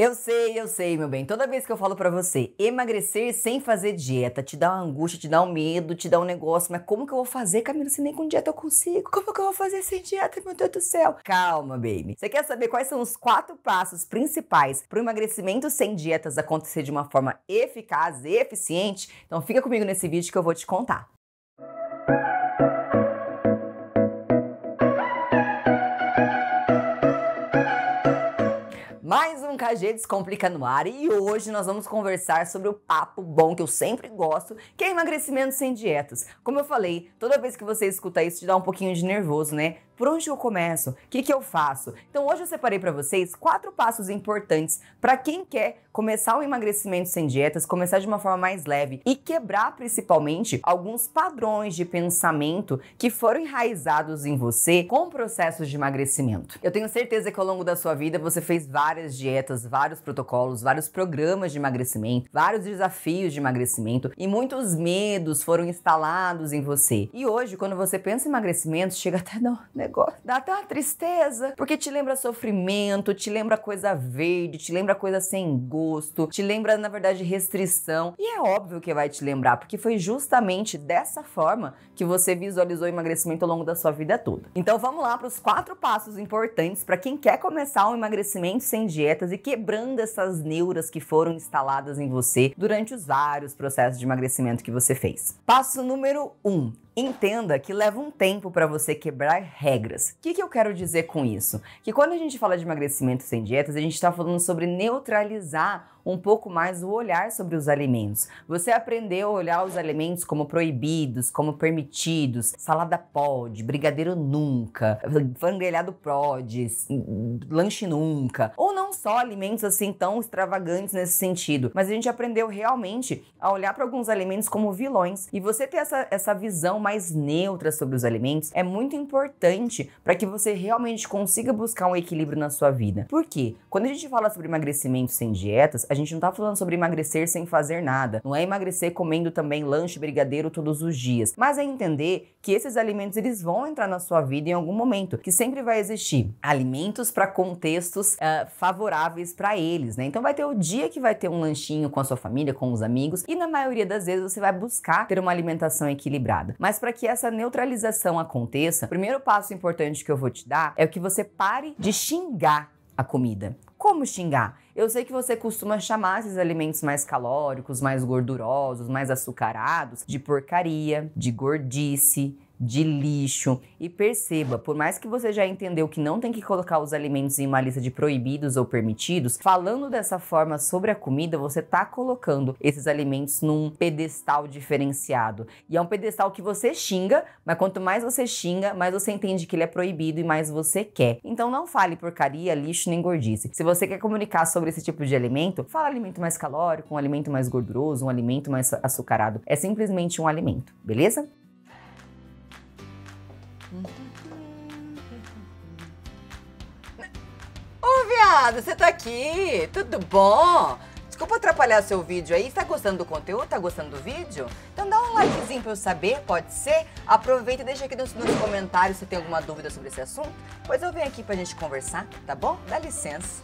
Eu sei, eu sei, meu bem. Toda vez que eu falo para você, emagrecer sem fazer dieta te dá uma angústia, te dá um medo, te dá um negócio. Mas como que eu vou fazer, Camila, se nem com dieta eu consigo? Como que eu vou fazer sem dieta, meu Deus do céu? Calma, baby. Você quer saber quais são os quatro passos principais para o emagrecimento sem dietas acontecer de uma forma eficaz e eficiente? Então fica comigo nesse vídeo que eu vou te contar. Mais um KG Descomplica no ar e hoje nós vamos conversar sobre o papo bom que eu sempre gosto, que é emagrecimento sem dietas. Como eu falei, toda vez que você escuta isso te dá um pouquinho de nervoso, né? Por onde eu começo? O que, que eu faço? Então hoje eu separei para vocês quatro passos importantes para quem quer começar o um emagrecimento sem dietas, começar de uma forma mais leve e quebrar principalmente alguns padrões de pensamento que foram enraizados em você com processos de emagrecimento. Eu tenho certeza que ao longo da sua vida você fez várias dietas, vários protocolos, vários programas de emagrecimento, vários desafios de emagrecimento e muitos medos foram instalados em você. E hoje, quando você pensa em emagrecimento, chega até né? negócio. Dá até uma tristeza, porque te lembra sofrimento, te lembra coisa verde, te lembra coisa sem gosto, te lembra, na verdade, restrição. E é óbvio que vai te lembrar, porque foi justamente dessa forma que você visualizou o emagrecimento ao longo da sua vida toda. Então vamos lá para os quatro passos importantes para quem quer começar um emagrecimento sem dietas e quebrando essas neuras que foram instaladas em você durante os vários processos de emagrecimento que você fez. Passo número um, Entenda que leva um tempo para você quebrar regras. O que, que, eu quero dizer com isso? Que quando a gente fala de emagrecimento sem dietas, a gente está falando sobre neutralizar um pouco mais o olhar sobre os alimentos. Você aprendeu a olhar os alimentos como proibidos, como permitidos, salada pode, brigadeiro nunca, frangalhado pode, lanche nunca, ou não só alimentos assim tão extravagantes nesse sentido, mas a gente aprendeu realmente a olhar para alguns alimentos como vilões. E você ter essa, essa visão mais neutra sobre os alimentos é muito importante para que você realmente consiga buscar um equilíbrio na sua vida. Por quê? Quando a gente fala sobre emagrecimento sem dietas, a gente não está falando sobre emagrecer sem fazer nada. Não é emagrecer comendo também lanche brigadeiro todos os dias, mas é entender que esses alimentos eles vão entrar na sua vida em algum momento, que sempre vai existir alimentos para contextos uh, favoráveis para eles, né? Então vai ter o dia que vai ter um lanchinho com a sua família, com os amigos, e na maioria das vezes você vai buscar ter uma alimentação equilibrada. Mas mas para que essa neutralização aconteça, o primeiro passo importante que eu vou te dar é que você pare de xingar a comida. Como xingar? Eu sei que você costuma chamar esses alimentos mais calóricos, mais gordurosos, mais açucarados de porcaria, de gordice, de lixo. E perceba, por mais que você já entendeu que não tem que colocar os alimentos em uma lista de proibidos ou permitidos, falando dessa forma sobre a comida, você tá colocando esses alimentos num pedestal diferenciado. E é um pedestal que você xinga, mas quanto mais você xinga, mais você entende que ele é proibido e mais você quer. Então não fale porcaria, lixo nem gordice. Se você quer comunicar sobre esse tipo de alimento, fala alimento mais calórico, um alimento mais gorduroso, um alimento mais açucarado. É simplesmente um alimento, beleza? Ô, viado, você tá aqui? Tudo bom? Desculpa atrapalhar seu vídeo aí. Está gostando do conteúdo? Está gostando do vídeo? Então dá um likezinho para eu saber, pode ser? Aproveita e deixa aqui nos, nos, comentários se tem alguma dúvida sobre esse assunto. Pois eu venho aqui para a gente conversar, tá bom? Dá licença.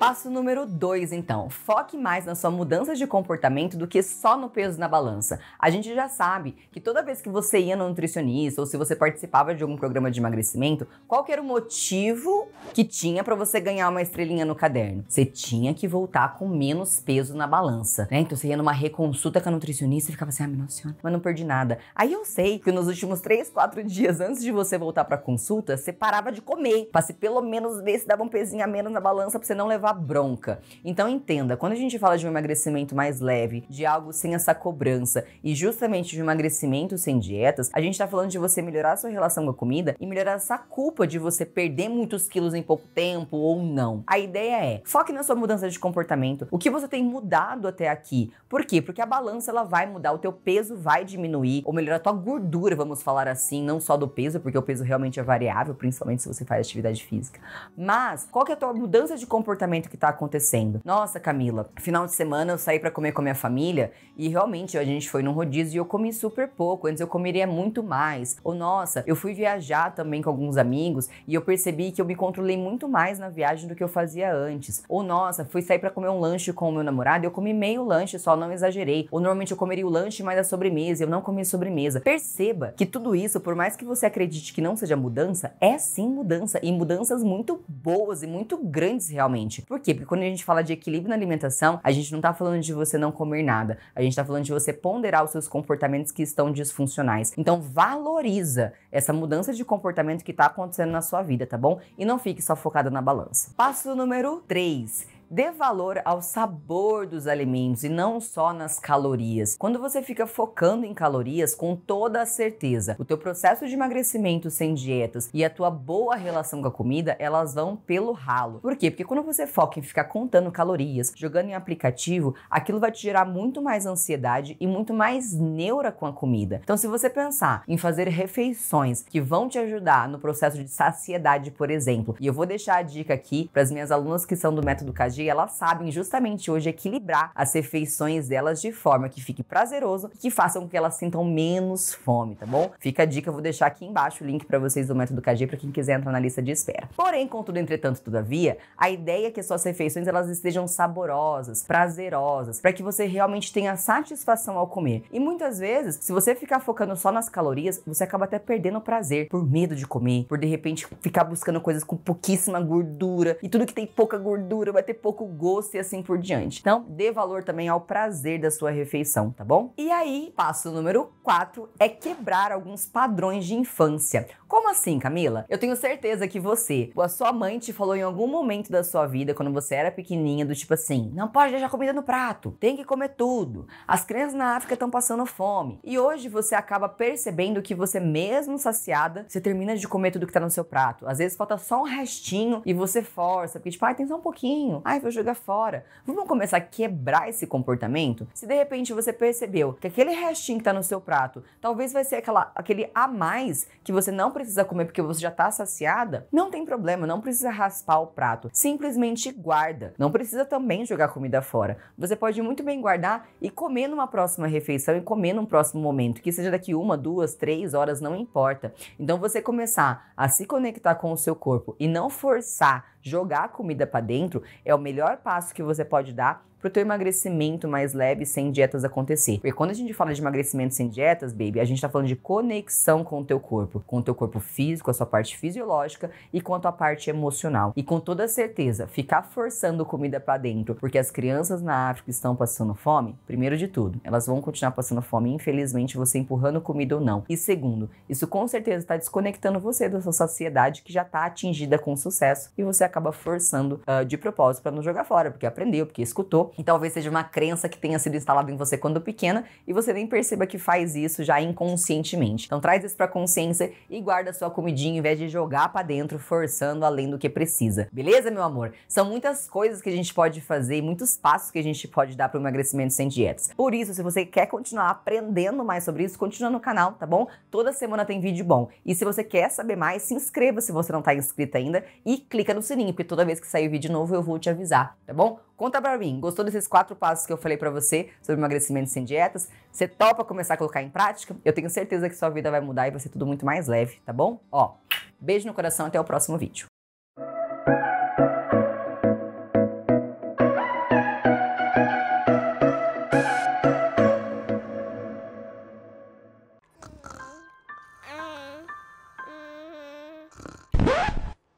Passo número 2, então. Foque mais na sua mudança de comportamento do que só no peso na balança. A gente já sabe que toda vez que você ia no nutricionista ou se você participava de algum programa de emagrecimento, qual era o motivo que tinha para você ganhar uma estrelinha no caderno? Você tinha que voltar com menos peso na balança, né? Então você ia numa reconsulta com a nutricionista e ficava assim, ah, nossa senhora, mas não perdi nada. Aí eu sei que nos últimos 3, 4 dias antes de você voltar pra consulta, você parava de comer, pra se pelo menos ver se dava um pezinho a menos na balança pra você não levar levar bronca. Então entenda, quando a gente fala de um emagrecimento mais leve, de algo sem essa cobrança e justamente de um emagrecimento sem dietas, a gente está falando de você melhorar sua relação com a comida e melhorar essa culpa de você perder muitos quilos em pouco tempo ou não. A ideia é, foque na sua mudança de comportamento, o que você tem mudado até aqui. Por quê? Porque a balança ela vai mudar, o teu peso vai diminuir, ou melhor, a tua gordura, vamos falar assim, não só do peso, porque o peso realmente é variável, principalmente se você faz atividade física. Mas qual que é a tua mudança de comportamento momento que está acontecendo. Nossa, Camila, final de semana eu saí para comer com a minha família e realmente a gente foi num rodízio e eu comi super pouco. Antes eu comeria muito mais. Ou nossa, eu fui viajar também com alguns amigos e eu percebi que eu me controlei muito mais na viagem do que eu fazia antes. Ou nossa, fui sair para comer um lanche com o meu namorado e eu comi meio lanche só, não exagerei. Ou normalmente eu comeria o lanche mais a é sobremesa, eu não comi sobremesa. Perceba que tudo isso, por mais que você acredite que não seja mudança, é sim mudança e mudanças muito boas e muito grandes realmente. Por quê? Porque quando a gente fala de equilíbrio na alimentação, a gente não está falando de você não comer nada. A gente está falando de você ponderar os seus comportamentos que estão disfuncionais. Então valoriza essa mudança de comportamento que está acontecendo na sua vida, tá bom? E não fique só focada na balança. Passo número 3 Dê valor ao sabor dos alimentos e não só nas calorias. Quando você fica focando em calorias, com toda a certeza, o teu processo de emagrecimento sem dietas e a tua boa relação com a comida, elas vão pelo ralo. Por quê? Porque quando você foca em ficar contando calorias, jogando em aplicativo, aquilo vai te gerar muito mais ansiedade e muito mais neura com a comida. Então, se você pensar em fazer refeições que vão te ajudar no processo de saciedade, por exemplo, e eu vou deixar a dica aqui para as minhas alunas que são do método Kajin, elas sabem justamente hoje equilibrar as refeições delas de forma que fique prazeroso e que façam com que elas sintam menos fome, tá bom? Fica a dica, eu vou deixar aqui embaixo o link para vocês do método KG para quem quiser entrar na lista de espera. Porém, contudo, entretanto, todavia, a ideia é que as suas refeições elas estejam saborosas, prazerosas, para que você realmente tenha satisfação ao comer. E muitas vezes, se você ficar focando só nas calorias, você acaba até perdendo o prazer por medo de comer, por de repente ficar buscando coisas com pouquíssima gordura e tudo que tem pouca gordura vai ter pouca pouco gosto e assim por diante. Então, dê valor também ao prazer da sua refeição, tá bom? E aí, passo número 4 é quebrar alguns padrões de infância. Como assim, Camila? Eu tenho certeza que você, ou a sua mãe te falou em algum momento da sua vida, quando você era pequenininha, do tipo assim, não pode deixar comida no prato, tem que comer tudo. As crianças na África estão passando fome. E hoje você acaba percebendo que você mesmo saciada, você termina de comer tudo que tá no seu prato. Às vezes falta só um restinho e você força, porque tipo, ai, tem só um pouquinho. Ai, vou jogar fora. Vamos começar a quebrar esse comportamento? Se de repente você percebeu que aquele restinho que está no seu prato, talvez vai ser aquela, aquele a mais que você não precisa comer porque você já está saciada, não tem problema, não precisa raspar o prato. Simplesmente guarda. Não precisa também jogar comida fora. Você pode muito bem guardar e comer numa próxima refeição e comer num próximo momento, que seja daqui uma, duas, três horas, não importa. Então você começar a se conectar com o seu corpo e não forçar jogar a comida para dentro é o melhor passo que você pode dar para o teu emagrecimento mais leve sem dietas acontecer. Porque quando a gente fala de emagrecimento sem dietas, baby, a gente está falando de conexão com o teu corpo, com o teu corpo físico, a sua parte fisiológica e com a tua parte emocional. E com toda certeza, ficar forçando comida para dentro, porque as crianças na África estão passando fome, primeiro de tudo, elas vão continuar passando fome, infelizmente, você empurrando comida ou não. E segundo, isso com certeza está desconectando você da sua saciedade que já está atingida com sucesso e você acaba forçando uh, de propósito para não jogar fora, porque aprendeu, porque escutou e talvez seja uma crença que tenha sido instalada em você quando pequena e você nem perceba que faz isso já inconscientemente. Então traz isso pra consciência e guarda sua comidinha em vez de jogar para dentro, forçando além do que precisa. Beleza, meu amor? São muitas coisas que a gente pode fazer e muitos passos que a gente pode dar para o emagrecimento sem dietas. Por isso, se você quer continuar aprendendo mais sobre isso, continua no canal, tá bom? Toda semana tem vídeo bom. E se você quer saber mais, se inscreva se você não tá inscrito ainda e clica no sininho, porque toda vez que sair vídeo novo eu vou te avisar, tá bom? Conta pra mim, gostou todos esses quatro passos que eu falei para você sobre emagrecimento sem dietas, você topa começar a colocar em prática? Eu tenho certeza que sua vida vai mudar e vai ser tudo muito mais leve, tá bom? Ó, beijo no coração, até o próximo vídeo.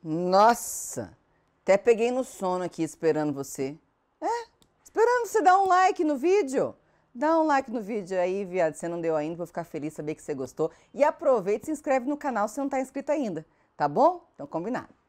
Nossa! Até peguei no sono aqui esperando você quando você dá um like no vídeo. Dá um like no vídeo aí, viado. Você não deu ainda, vou ficar feliz saber que você gostou. E aproveita e se inscreve no canal se não está inscrito ainda. Tá bom? Então, combinado.